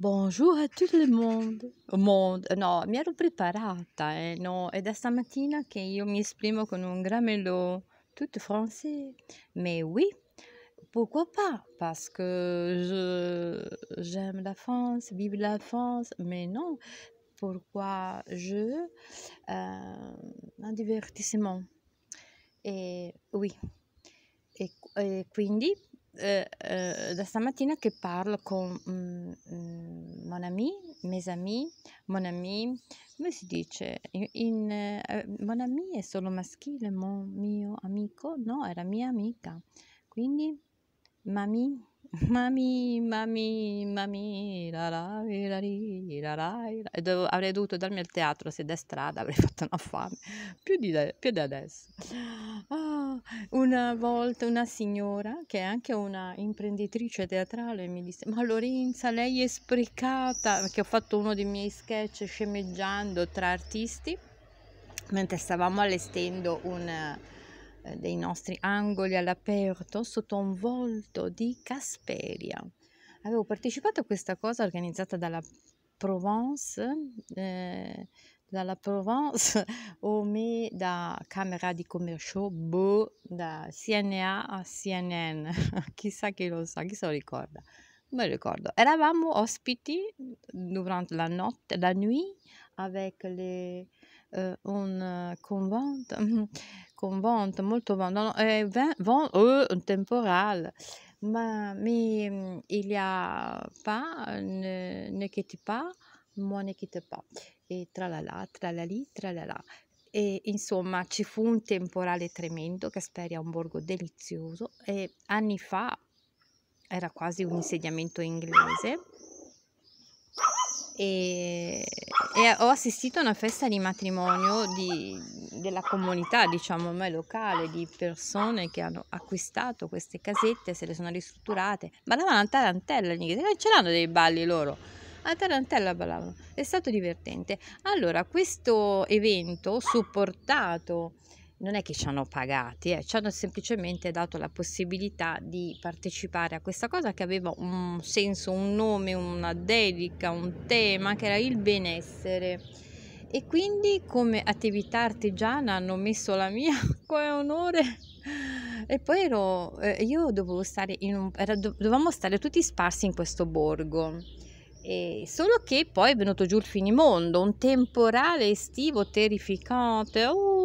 Bonjour à tout le monde Non, non, mi ero preparata, eh, no, è da stamattina che io mi un grammelot tout français. Mais oui, pourquoi pas Parce que j'aime la France, vive la France, mais non, pourquoi je euh, un divertissement. Et oui, Et et quindi Eh, eh, da stamattina che parlo con mm, mm, mon ami, mes ami, mon ami, come si dice? In, in eh, mon ami è solo maschile, mon mio amico, no, era mia amica. Quindi, mami, Mami, mami, mami, rarai, la, rarai, la. Devo, avrei dovuto darmi al teatro se da strada avrei fatto una fame, più di, più di adesso. Ah, una volta una signora, che è anche una imprenditrice teatrale, mi disse, ma Lorenza, lei è sprecata, perché ho fatto uno dei miei sketch sceneggiando tra artisti, mentre stavamo allestendo un eh, dei nostri angoli all'aperto sotto un volto di Casperia. Avevo partecipato a questa cosa organizzata dalla Provence, eh, dalla Provence o me da Camera di Commercio, boh, da CNA a CNN, chissà chi lo sa, chi se lo ricorda. Me lo ricordo. Eravamo ospiti durante la notte, la nuit, avec le, eh, un eh, convento. con vento, molto vento, no, eh, vento oh, un temporale, ma mi, il n'y a pas, ne, ne quitte pas, moi ne quitte pas, e tralala, tralalì, tralala. E, insomma ci fu un temporale tremendo che Speria è un borgo delizioso e anni fa era quasi un insediamento inglese e, e, ho assistito a una festa di matrimonio di, della comunità, diciamo ormai locale, di persone che hanno acquistato queste casette, se le sono ristrutturate, ballavano a tarantella, non eh, ce l'hanno dei balli loro, a tarantella ballavano, è stato divertente. Allora, questo evento supportato non è che ci hanno pagati, eh, ci hanno semplicemente dato la possibilità di partecipare a questa cosa che aveva un senso, un nome, una dedica, un tema che era il benessere. E quindi come attività artigiana hanno messo la mia come onore. E poi ero, eh, io dovevo stare in un, era, dovevamo stare tutti sparsi in questo borgo. E solo che poi è venuto giù il finimondo, un temporale estivo terrificante. Oh,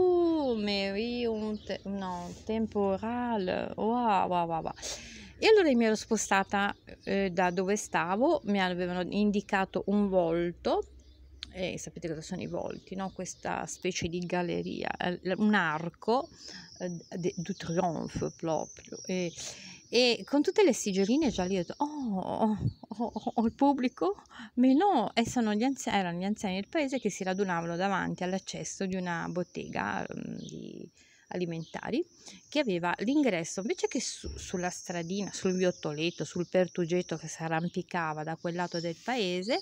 Mary, un, te- no, temporale, wow, wow, wow, wow. E allora mi ero spostata eh, da dove stavo, mi avevano indicato un volto, e sapete cosa sono i volti, no? questa specie di galleria, eh, un arco eh, du triomphe proprio. E, e con tutte le signorine già lì ho detto oh, oh, oh, oh il pubblico ma no e gli anziani, erano gli anziani del paese che si radunavano davanti all'accesso di una bottega um, di alimentari che aveva l'ingresso invece che su, sulla stradina, sul viottoletto, sul pertugetto che si arrampicava da quel lato del paese,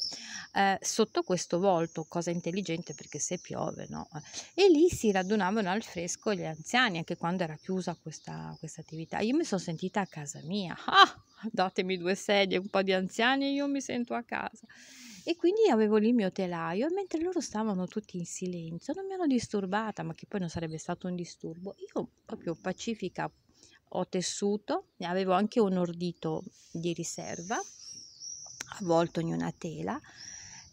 eh, sotto questo volto, cosa intelligente perché se piove, no? E lì si radunavano al fresco gli anziani, anche quando era chiusa questa, questa attività. Io mi sono sentita a casa mia, ah, datemi due sedie, un po' di anziani e io mi sento a casa e quindi avevo lì il mio telaio e mentre loro stavano tutti in silenzio non mi hanno disturbata, ma che poi non sarebbe stato un disturbo. Io proprio pacifica ho tessuto, e avevo anche un ordito di riserva avvolto in una tela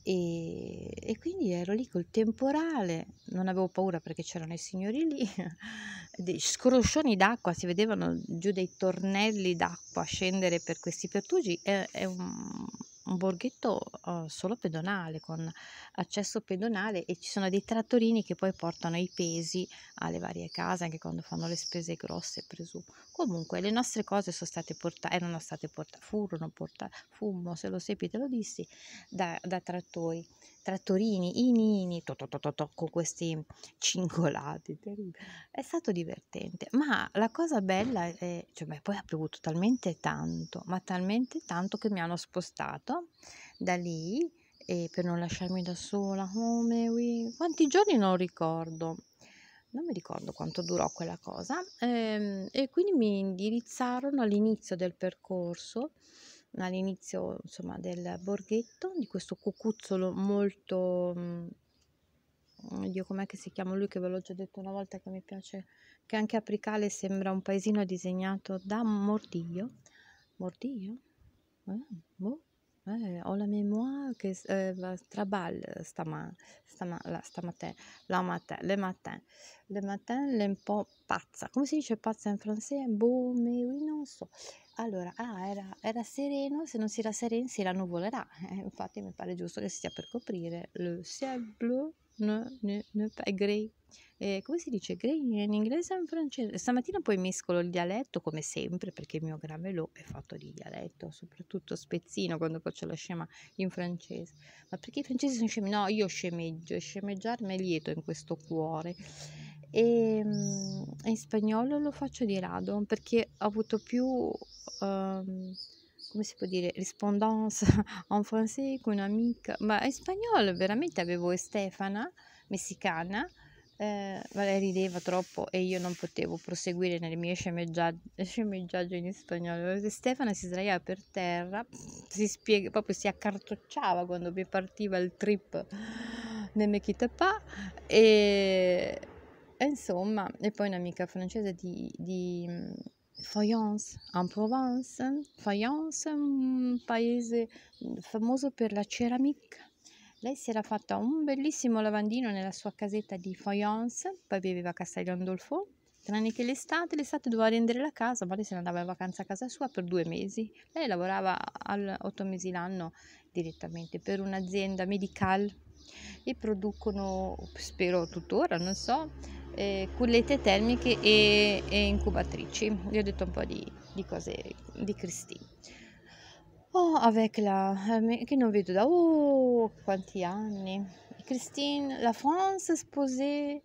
e, e, quindi ero lì col temporale, non avevo paura perché c'erano i signori lì, dei scroscioni d'acqua, si vedevano giù dei tornelli d'acqua scendere per questi pertugi, è, è un, un borghetto uh, solo pedonale, con accesso pedonale e ci sono dei trattorini che poi portano i pesi alle varie case, anche quando fanno le spese grosse, presumo. Comunque le nostre cose sono state portate, erano state portate, furono portate, fumo se lo sepite lo dissi, da, da trattori trattorini, inini, to, to, to, to, con questi cingolati, è stato divertente, ma la cosa bella è, cioè beh, poi ha piovuto talmente tanto, ma talmente tanto che mi hanno spostato da lì e per non lasciarmi da sola, oh, we... quanti giorni non ricordo, non mi ricordo quanto durò quella cosa, ehm, e quindi mi indirizzarono all'inizio del percorso all'inizio insomma del borghetto di questo cucuzzolo molto mh, mm, Dio com'è che si chiama lui che ve l'ho già detto una volta che mi piace che anche a sembra un paesino disegnato da Mordiglio Mordiglio? Eh, ah, boh. eh, ho la memoria che eh, traballe stama, stama, la, stamattina la matin, le matin le matin le un po' pazza come si dice pazza in francese? boh, mais oui, non so allora, ah, era, era, sereno, se non si era sereni si ranuvolerà. Eh, infatti mi pare giusto che si stia per coprire. Le ciel bleu ne, ne, ne pas gris. Eh, come si dice grey in inglese e in francese? Stamattina poi mescolo il dialetto come sempre perché il mio gravelò è fatto di dialetto, soprattutto spezzino quando faccio la scema in francese. Ma perché i francesi sono scemi? No, io scemeggio e sceneggiarmi è lieto in questo cuore e mm, in spagnolo lo faccio di rado perché ho avuto più um, come si può dire rispondance en français con un'amica ma in spagnolo veramente avevo Stefana messicana eh, ma lei rideva troppo e io non potevo proseguire nelle mie sceneggiate in spagnolo. Stefana si sdraiava per terra, si spiega, proprio si accartocciava quando mi partiva il trip nel Mekitapà e e insomma, e poi un'amica francese di, di mm, Fayence, en Provence. Fayence un paese mm, famoso per la ceramica. Lei si era fatta un bellissimo lavandino nella sua casetta di Fayence, poi viveva a Castello Andolfo. Tranne che l'estate, l'estate doveva rendere la casa, ma lei se ne andava in vacanza a casa sua per due mesi. Lei lavorava al, otto mesi l'anno direttamente per un'azienda medical e producono, spero tuttora, non so, eh, cullette termiche e, e, incubatrici. Vi ho detto un po' di, di cose di Christine. Oh, avec la... Eh, che non vedo da... Oh, quanti anni! Christine, la France sposée...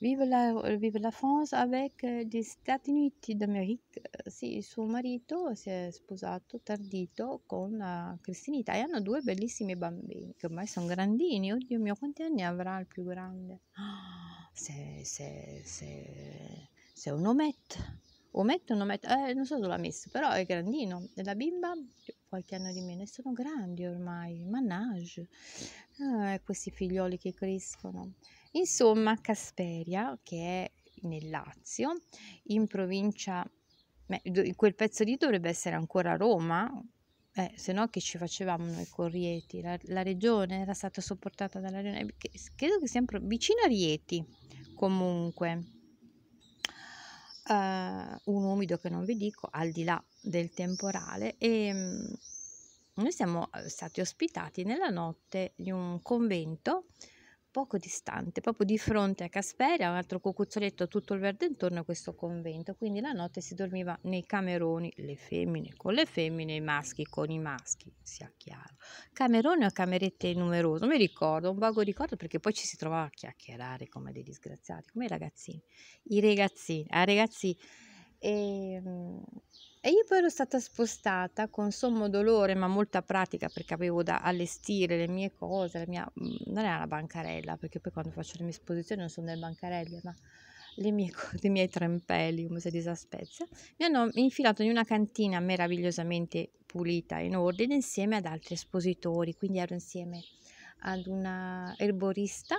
Vive la, vive la France avec gli eh, Stati Uniti d'America. Sì, suo marito si è sposato tardito con eh, Cristinita e Hanno due bellissimi bambini che ormai sono grandini. Oddio mio, quanti anni avrà il più grande? Oh se, se, se, se un ometto ometto un ometto, eh, non so se l'ha messo, però è grandino, e la bimba qualche anno di meno, e sono grandi ormai, mannaggia, eh, questi figlioli che crescono. Insomma, Casperia, che è nel Lazio, in provincia, beh, quel pezzo lì dovrebbe essere ancora Roma, Beh, se no che ci facevamo noi con Rieti? La, la regione era stata sopportata dalla regione, eh, credo che siamo vicino a Rieti comunque. Uh, un umido che non vi dico, al di là del temporale, e ehm, noi siamo eh, stati ospitati nella notte di un convento poco distante, proprio di fronte a Casperia, un altro cucuzzoletto tutto il verde intorno a questo convento, quindi la notte si dormiva nei cameroni, le femmine con le femmine, i maschi con i maschi, sia chiaro. Camerone o camerette numerose, mi ricordo, un vago ricordo perché poi ci si trovava a chiacchierare come dei disgraziati, come i ragazzini, i ragazzini, a ah, ragazzi. E, ehm, e io poi ero stata spostata con sommo dolore, ma molta pratica perché avevo da allestire le mie cose, la mia, mhmm, non era la bancarella, perché poi quando faccio le mie esposizioni non sono delle bancarelle, ma le mie, i miei trempelli, come se dice mi hanno infilato in una cantina meravigliosamente pulita in ordine insieme ad altri espositori, quindi ero insieme ad una erborista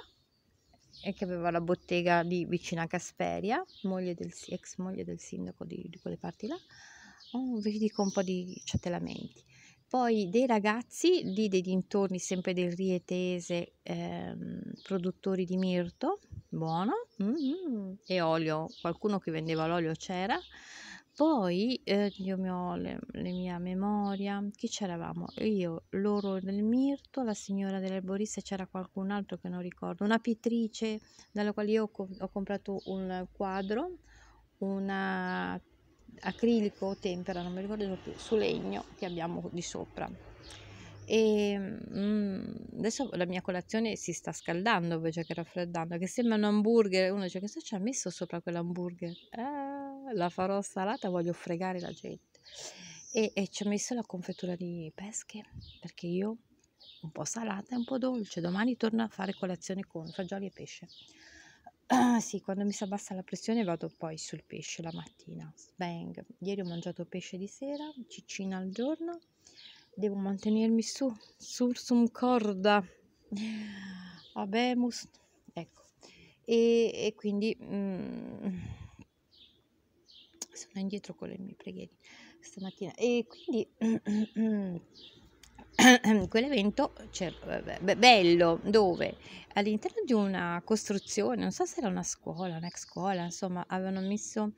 eh, che aveva la bottega di vicina Casperia, moglie del, ex moglie del sindaco di, di quelle parti là, vi dico un po' di ciottelamenti. Poi dei ragazzi lì dei dintorni, sempre del Rietese, ehm, produttori di mirto, buono, mm-hmm. e olio, qualcuno che vendeva l'olio c'era. Poi eh, io mi ho le, le mia memoria, chi c'eravamo? Io, loro del mirto, la signora dell'erborista, c'era qualcun altro che non ricordo, una pittrice dalla quale io ho, ho comprato un quadro, una acrilico o tempera, non mi ricordo più, su legno che abbiamo di sopra. E mh, mm, adesso la mia colazione si sta scaldando invece che raffreddando, che sembra un hamburger. Uno dice: Cosa ci ha messo sopra quell'hamburger? Ah, la farò salata, voglio fregare la gente. E, e ci ho messo la confettura di pesche perché io un po' salata e un po' dolce. Domani torno a fare colazione con fagioli e pesce. Ah, sì, quando mi si abbassa la pressione vado poi sul pesce la mattina. Bang. Ieri ho mangiato pesce di sera, ciccina al giorno. Devo mantenermi su, sursum corda. Abemus. Ecco. E, e quindi mm, sono indietro con le mie preghiere stamattina. E quindi... quell'evento cioè, bello dove all'interno di una costruzione, non so se era una scuola, un'ex scuola, insomma, avevano messo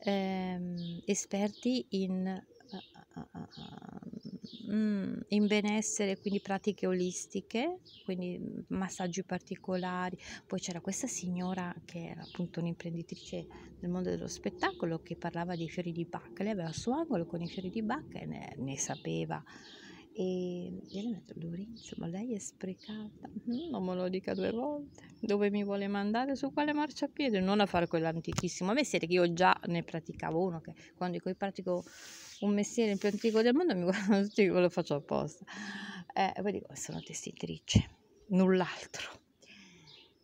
ehm, esperti in, eh, eh, eh, mm, in benessere, quindi pratiche olistiche, quindi massaggi particolari. Poi c'era questa signora che era appunto un'imprenditrice del mondo dello spettacolo che parlava dei fiori di Bach, lei aveva il suo angolo con i fiori di Bach e ne, ne sapeva Ehm, e gli metto detto Lorenzo ma lei è sprecata mm, non me lo dica due volte dove mi vuole mandare su quale marciapiede non a fare quell'antichissimo mestiere che io già ne praticavo uno che quando dico pratico un mestiere più antico del mondo mi guardano tutti che lo faccio apposta eh, e poi dico sono testitrice null'altro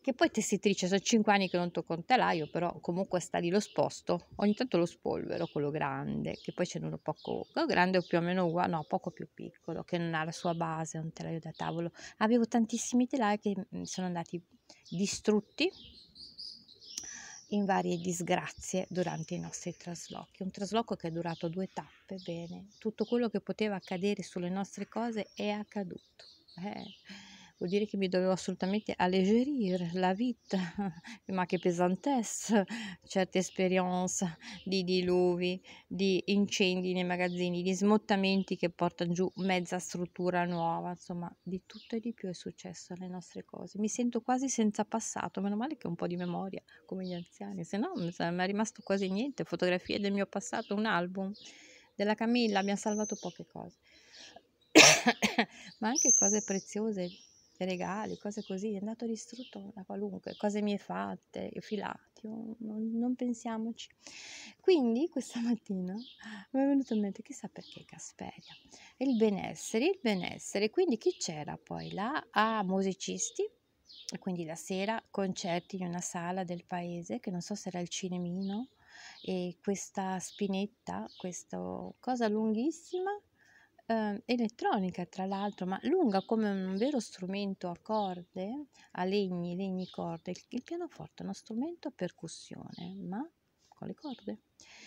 che poi tessitrice, sono 5 anni che non tocco un telaio, però comunque sta lì lo sposto, ogni tanto lo spolvero, quello grande, che poi c'è uno poco grande o più o meno uguale, no, poco più piccolo, che non ha la sua base, un telaio da tavolo. Avevo tantissimi telai che mhmm, sono andati distrutti in varie disgrazie durante i nostri traslochi. Un trasloco che è durato due tappe, bene, tutto quello che poteva accadere sulle nostre cose è accaduto. Eh vuol dire che mi dovevo assolutamente alleggerire la vita, ma che pesantezza, certe esperienze di diluvi, di incendi nei magazzini, di smottamenti che portano giù mezza struttura nuova, insomma di tutto e di più è successo alle nostre cose. Mi sento quasi senza passato, meno male che ho un po' di memoria come gli anziani, se no mi è rimasto quasi niente, fotografie del mio passato, un album della Camilla mi ha salvato poche cose ma anche cose preziose regali, cose così, è andato distrutto da qualunque, cose mie fatte, filati, non, non pensiamoci. Quindi questa mattina mi è venuto in mente chissà perché Casperia, il benessere, il benessere, quindi chi c'era poi là? Ah, musicisti, quindi la sera concerti in una sala del paese, che non so se era il cinemino, e questa spinetta, questa cosa lunghissima eh, elettronica tra l'altro, ma lunga come un vero strumento a corde, a legni, legni, corde. Il, il pianoforte è uno strumento a percussione, ma con le corde.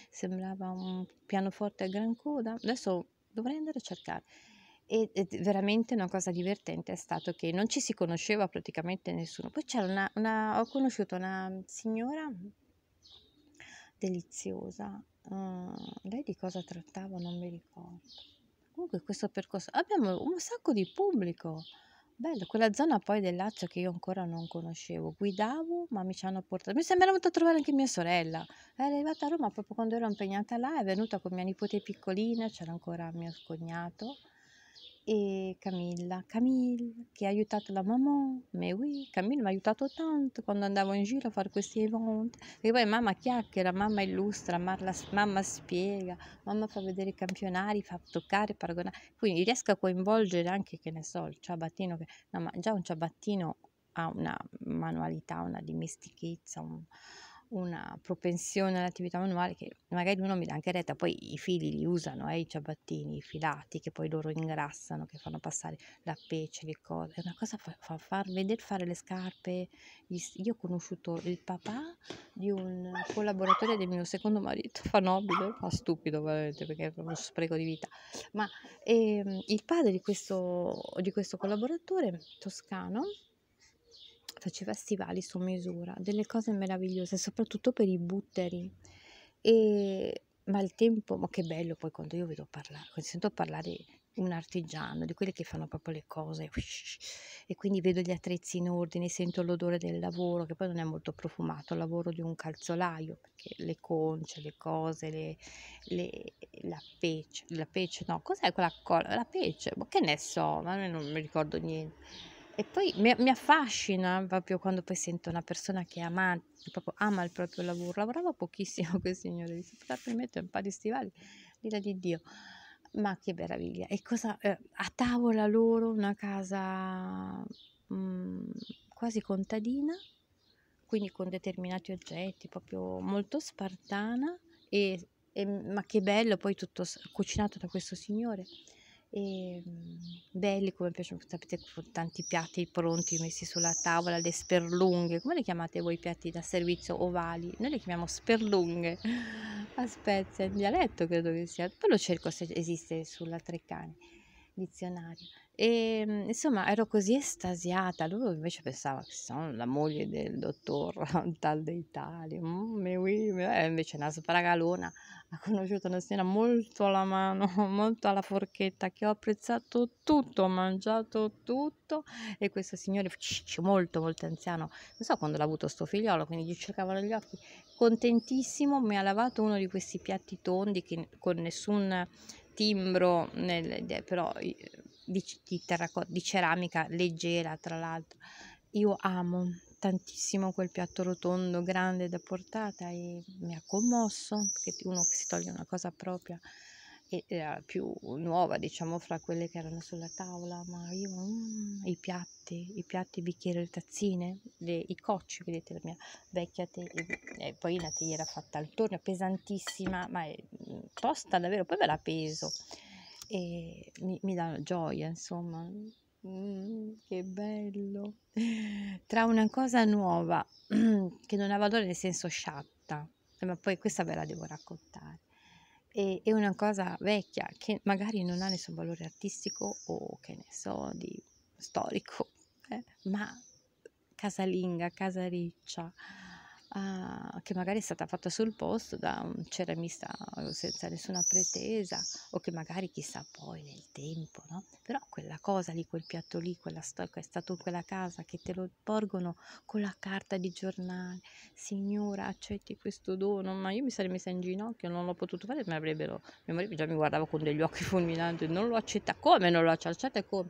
Sembrava un pianoforte a gran coda, adesso dovrei andare a cercare. E, veramente una cosa divertente è stato che non ci si conosceva praticamente nessuno. Poi c'era una, una ho conosciuto una signora deliziosa, uh, lei di cosa trattava non mi ricordo comunque questo percorso abbiamo un sacco di pubblico bello quella zona poi del Lazio che io ancora non conoscevo guidavo ma mi ci hanno portato mi sembra venuta a trovare anche mia sorella è arrivata a Roma proprio quando ero impegnata là è venuta con mia nipote piccolina c'era ancora mio cognato e Camilla. Camille che ha aiutato la mamma, ma oui, Camille mi ha aiutato tanto quando andavo in giro a fare questi eventi. E poi mamma chiacchiera, mamma illustra, mamma, mamma spiega, mamma fa vedere i campionari, fa toccare, paragonare. Quindi riesco a coinvolgere anche, che ne so, il ciabattino, che, no, ma già un ciabattino ha una manualità, una dimestichezza, un una propensione all'attività manuale che magari uno mi dà anche retta, poi i fili li usano, eh, i ciabattini, i filati che poi loro ingrassano, che fanno passare la pece, le cose, è una cosa fa, fa far vedere fare le scarpe, io ho conosciuto il papà di un collaboratore del mio secondo marito, fa nobile, fa stupido veramente perché è uno spreco di vita, ma eh, il padre di questo, di questo collaboratore toscano, faccio i festivali su misura, delle cose meravigliose, soprattutto per i butteri. E, ma il tempo, ma che bello poi quando io vedo parlare, quando sento parlare un artigiano, di quelli che fanno proprio le cose, e quindi vedo gli attrezzi in ordine, sento l'odore del lavoro, che poi non è molto profumato, il lavoro di un calzolaio, perché le conce, le cose, le, le, la pece, la pece no, cos'è quella cosa? La pece, ma che ne so, ma non mi ricordo niente e poi mi, mi, affascina proprio quando poi sento una persona che, ama, che ama il proprio lavoro. Lavorava pochissimo quel signore, mi poteva permettere un paio di stivali, l'ira di Dio. Ma che meraviglia! E cosa eh, a tavola loro una casa mh, mm, quasi contadina, quindi con determinati oggetti, proprio molto spartana. E, e, ma che bello poi tutto cucinato da questo signore e ehm, belli come piacciono sapete con tanti piatti pronti messi sulla tavola le sperlunghe come le chiamate voi piatti da servizio ovali noi le chiamiamo sperlunghe a Spezia in dialetto credo che sia poi lo cerco se esiste sulla Treccani dizionario e ehm, insomma ero così estasiata, lui invece pensava che sono la moglie del dottor tal dei tali, mm, invece una sbragalona, ha conosciuto una signora molto alla mano, molto alla forchetta, che ho apprezzato tutto, ho mangiato tutto e questo signore molto molto anziano, non so quando l'ha avuto sto figliolo, quindi gli cercavano gli occhi, contentissimo, mi ha lavato uno di questi piatti tondi che con nessun timbro, nel, però di, di, di ceramica leggera tra l'altro io amo tantissimo quel piatto rotondo grande da portata e mi ha commosso perché uno che si toglie una cosa propria e era eh, più nuova diciamo fra quelle che erano sulla tavola ma io mm, i piatti i piatti i bicchieri le tazzine le, i cocci vedete la mia vecchia teglia e poi una teiera fatta al torno pesantissima ma è mm, tosta davvero poi ve la peso e mi, mi dà gioia, insomma. Mm, che bello! Tra una cosa nuova che non ha valore nel senso sciatta, eh, ma poi questa ve la devo raccontare, e, e una cosa vecchia che magari non ha nessun valore artistico o che ne so, di storico, eh, ma casalinga, casariccia uh, che magari è stata fatta sul posto da un ceramista eh, senza nessuna pretesa o che magari chissà poi nel tempo, no? Però quella cosa lì, quel piatto lì, quella storia è stata quella casa che te lo porgono con la carta di giornale, signora accetti questo dono, ma io mi sarei messa in ginocchio, non l'ho potuto fare, mi avrebbero, mio marito già mi guardava con degli occhi fulminanti, non lo accetta, come non lo accetta, come?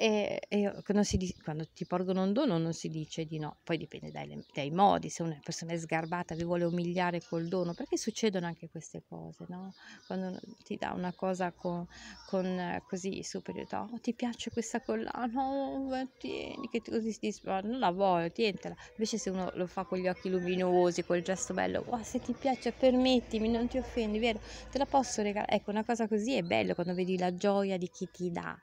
e, e quando, si, quando, ti porgono un dono non si dice di no, poi dipende dai, dai, modi, se una persona è sgarbata vi vuole umiliare col dono, perché succedono anche queste cose, no? Quando ti dà una cosa con, con così superiore, oh ti piace questa collana, oh, tieni, che così si dispara, non la voglio, tientela, invece se uno lo fa con gli occhi luminosi, col gesto bello, oh, se ti piace permettimi, non ti offendi, vero? Te la posso regalare, ecco una cosa così è bello quando vedi la gioia di chi ti dà,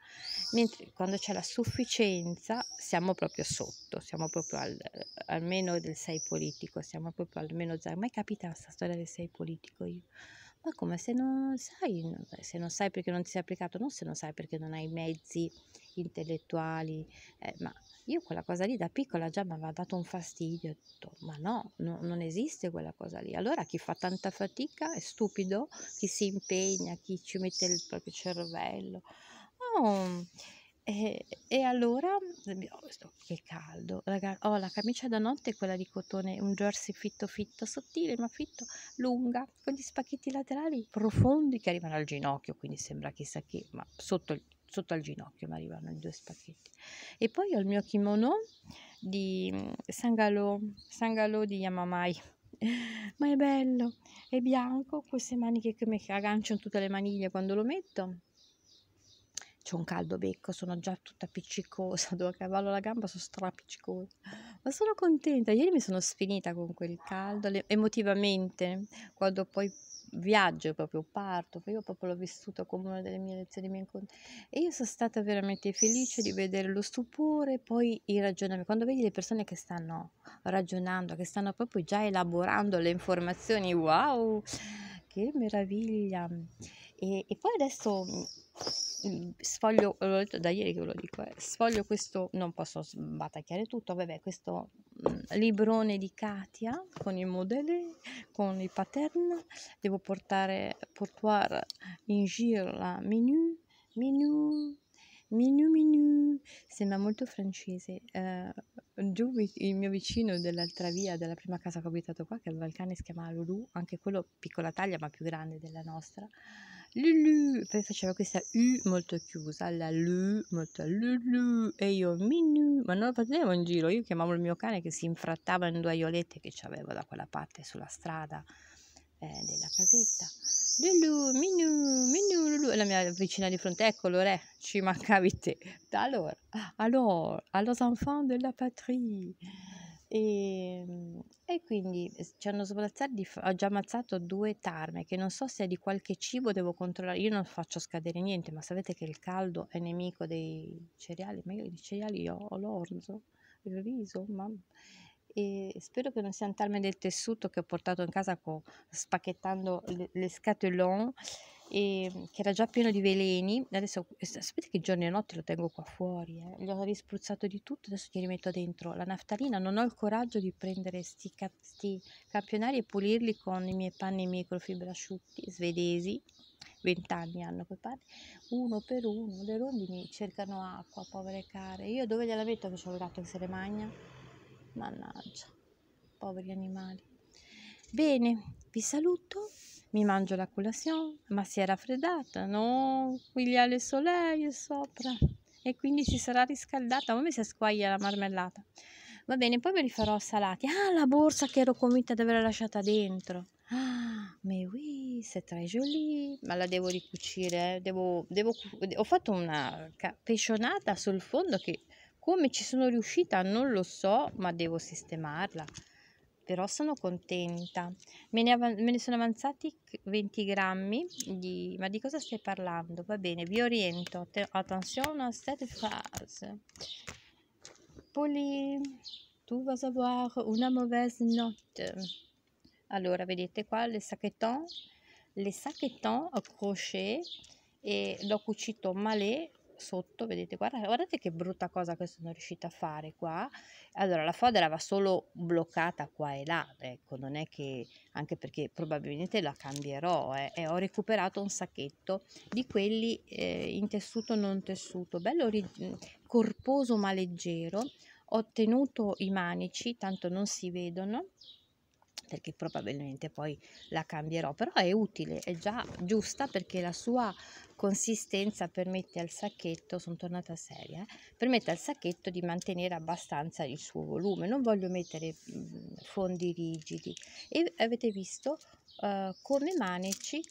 mentre quando c'è c'è la sufficienza, siamo proprio sotto, siamo proprio al, almeno del 6 politico, siamo proprio almeno zero. Mai capita questa storia del 6 politico io? Ma come se non sai, se non sai perché non ti sei applicato, non se non sai perché non hai mezzi intellettuali, eh, ma io quella cosa lì da piccola già mi aveva dato un fastidio, detto, ma no, no, non esiste quella cosa lì. Allora chi fa tanta fatica è stupido, chi si impegna, chi ci mette il proprio cervello. Oh, e, eh, e allora, che ehm, caldo, ragazzi, ho oh, la camicia da notte quella di cotone, un jersey fitto fitto, sottile ma fitto, lunga, con gli spacchetti laterali profondi che arrivano al ginocchio, quindi sembra chissà che, ma sotto sotto al ginocchio mi arrivano i due spacchetti e poi ho il mio kimono di mm, Sangalo, Sangalo di Yamamai ma è bello è bianco queste maniche che mi agganciano tutte le maniglie quando lo metto c'ho un caldo becco, sono già tutta appiccicosa, dove cavallo la gamba sono strappiccicosa, ma sono contenta, ieri mi sono sfinita con quel caldo, Le, emotivamente, quando poi viaggio proprio, parto, io proprio l'ho vissuto come una delle mie lezioni, miei incontri e io sono stata veramente felice di vedere lo stupore, poi i ragionamenti, quando vedi le persone che stanno ragionando, che stanno proprio già elaborando le informazioni, wow, che meraviglia! E, e poi adesso mm, mm, sfoglio, l'ho detto da ieri che ve lo dico, eh, sfoglio questo, non posso sbatacchiare tutto, vabbè, questo mm, librone di Katia con i modelli, con i pattern, devo portare, portare in giro la menu, menu, menu, menu, sembra molto francese, eh, giù il mio vicino dell'altra via, della prima casa che ho abitato qua, che aveva il cane, si chiama Lulu, anche quello piccola taglia ma più grande della nostra, Lulu, poi faceva questa U molto chiusa, la Lu molto Lulu e io Minu, ma non lo facevo in giro, io chiamavo il mio cane che si infrattava in due aiolette che avevo da quella parte sulla strada eh, della casetta. Lulu, Minu, Minu, Lulu, e la mia vicina di fronte, eccolo re, ci mancavi te. Allora, allora, allora, enfants de la patrie. E, ehm, e quindi ci hanno sbalzato, ho già ammazzato due tarme che non so se è di qualche cibo, devo controllare, io non faccio scadere niente, ma sapete che il caldo è nemico dei cereali, ma io i cereali io ho l'orzo, il riso, ma... E spero che non siano tarme del tessuto che ho portato in casa co- spacchettando le, le scatolone ehm, che era già pieno di veleni. Adesso eh, sapete che giorno e notte lo tengo qua fuori, eh? gli ho rispruzzato di tutto, adesso li rimetto dentro. La naftalina, non ho il coraggio di prendere questi ca- campionari e pulirli con i miei panni e asciutti svedesi. 20 anni hanno quei panni, uno per uno, le rondini cercano acqua, povere care. Io dove gliela metto che c'ho il gatto che se le magna? Mannaggia, poveri animali. Bene, vi saluto, mi mangio la colazione, ma si è raffreddata, no? Qui gli ha le soleil sopra e quindi si sarà riscaldata, come si squaglia la marmellata. Va bene, poi ve li farò salati. Ah, la borsa che ero convinta di aver lasciata dentro. Ah, ma oui, tra i joli. Ma la devo ricucire, eh. devo, devo, ho fatto una pescionata sul fondo che come ci sono riuscita non lo so, ma devo sistemarla però sono contenta. Me ne, me ne sono avanzati 20 grammi, di... ma di cosa stai parlando? Va bene, vi oriento, attenzione a cette phrase. Poli, tu vas avoir una mauvaise note. Allora, vedete qua le sacchettons, le sacchettons crochet e l'ho cucito male sotto, vedete, guardate, guardate che brutta cosa che sono riuscita a fare qua. Allora, la fodera va solo bloccata qua e là, ecco, non è che, anche perché probabilmente la cambierò, eh, e ho recuperato un sacchetto di quelli eh, in tessuto non tessuto, bello corposo ma leggero, ho tenuto i manici, tanto non si vedono, perché probabilmente poi la cambierò, però è utile, è già giusta perché la sua consistenza permette al sacchetto, sono tornata seria, eh, permette al sacchetto di mantenere abbastanza il suo volume, non voglio mettere mhmm, fondi rigidi e avete visto uh, come maneci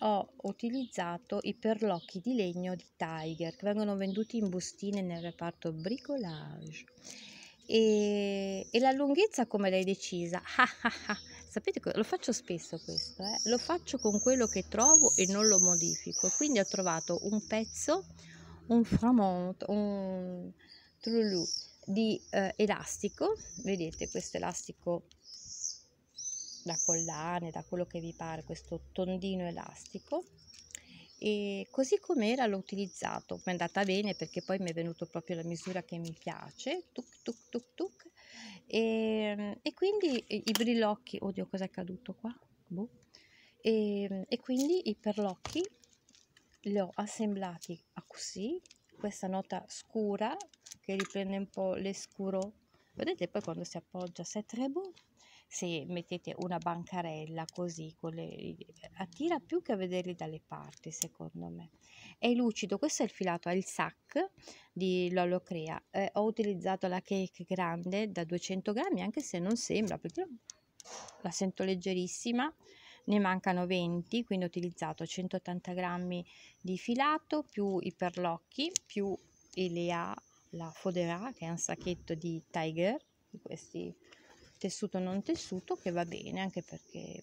ho utilizzato i perlocchi di legno di Tiger che vengono venduti in bustine nel reparto bricolage e, e la lunghezza come l'hai decisa? Ah, ah, ah sapete lo faccio spesso questo, eh? lo faccio con quello che trovo e non lo modifico. Quindi ho trovato un pezzo, un framont, un trulù di eh, elastico, vedete questo elastico da collane, da quello che vi pare, questo tondino elastico e così com'era l'ho utilizzato, mi è andata bene perché poi mi è venuto proprio la misura che mi piace, tuk tuk tuk tuk e, ehm, e quindi i brillocchi, oddio cos'è caduto qua, boh. e, ehm, e quindi i perlocchi li ho assemblati a così, questa nota scura che riprende un po' le scuro, vedete poi quando si appoggia, se è treble se mettete una bancarella così le, attira più che a vederli dalle parti secondo me è lucido questo è il filato al sac di Lolo Crea eh, ho utilizzato la cake grande da 200 grammi anche se non sembra perché la sento leggerissima ne mancano 20 quindi ho utilizzato 180 grammi di filato più i perlocchi più Elea la fodera che è un sacchetto di tiger di questi tessuto non tessuto che va bene anche perché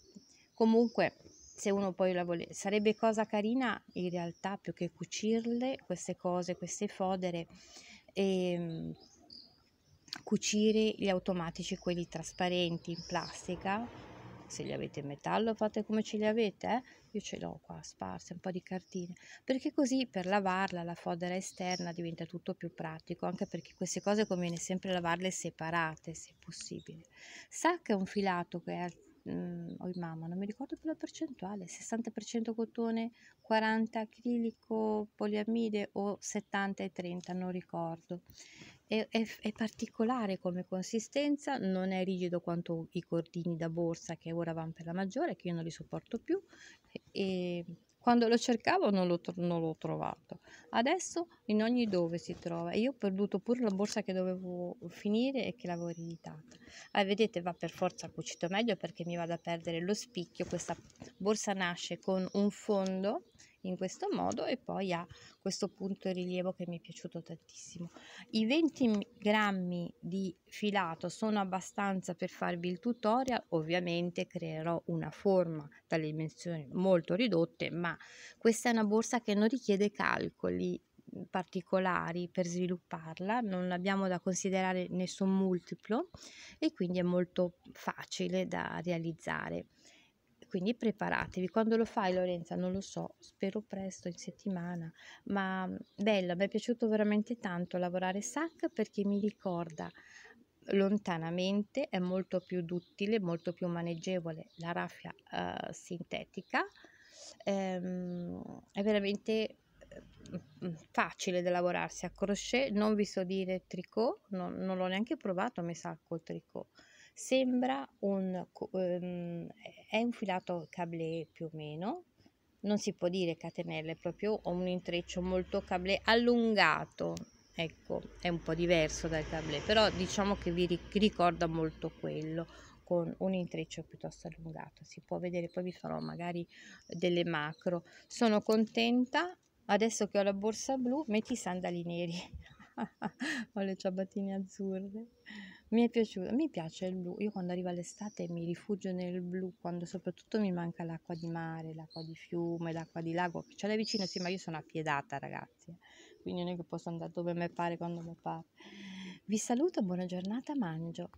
comunque se uno poi la vuole sarebbe cosa carina in realtà più che cucirle queste cose queste fodere e ehm, cucire gli automatici quelli trasparenti in plastica se li avete in metallo fate come ce li avete, eh? io ce l'ho qua sparse un po' di cartine, perché così per lavarla la fodera esterna diventa tutto più pratico, anche perché queste cose conviene sempre lavarle separate se possibile. Sa che è un filato che è al oh mamma, non mi ricordo più la percentuale, 60% cotone, 40 acrilico, poliamide o 70 e 30, non ricordo è, è, è, particolare come consistenza, non è rigido quanto i cordini da borsa che ora vanno per la maggiore, che io non li sopporto più. E quando lo cercavo non, lo, non l'ho, trovato. Adesso in ogni dove si trova. E io ho perduto pure la borsa che dovevo finire e che l'avevo ereditata. Ah, vedete, va per forza cucito meglio perché mi vado a perdere lo spicchio. Questa borsa nasce con un fondo in questo modo e poi ha questo punto di rilievo che mi è piaciuto tantissimo. I 20 grammi di filato sono abbastanza per farvi il tutorial, ovviamente creerò una forma dalle dimensioni molto ridotte, ma questa è una borsa che non richiede calcoli mm, particolari per svilupparla, non abbiamo da considerare nessun multiplo e quindi è molto facile da realizzare quindi preparatevi. Quando lo fai Lorenza non lo so, spero presto in settimana, ma mhmm, bello, mi è piaciuto veramente tanto lavorare SAC perché mi ricorda lontanamente, è molto più duttile, molto più maneggevole la raffia uh, sintetica, ehm, è veramente mhmm, mhmm, facile da lavorarsi a crochet, non vi so dire tricot, non, non l'ho neanche provato, mi sa col tricot Sembra un, um, è un filato cablé più o meno, non si può dire catenelle, è proprio un intreccio molto cablé allungato, ecco, è un po' diverso dal cablé, però diciamo che vi ricorda molto quello con un intreccio piuttosto allungato, si può vedere, poi vi farò magari delle macro. Sono contenta, adesso che ho la borsa blu, metti i sandali neri, ho le ciabattine azzurre mi è piaciuto, mi piace il blu, io quando arriva l'estate mi rifugio nel blu, quando soprattutto mi manca l'acqua di mare, l'acqua di fiume, l'acqua di lago, che c'è là vicino, sì ma io sono appiedata ragazzi, eh. quindi non è che posso andare dove mi pare, quando mi pare. Vi saluto, buona giornata, mangio.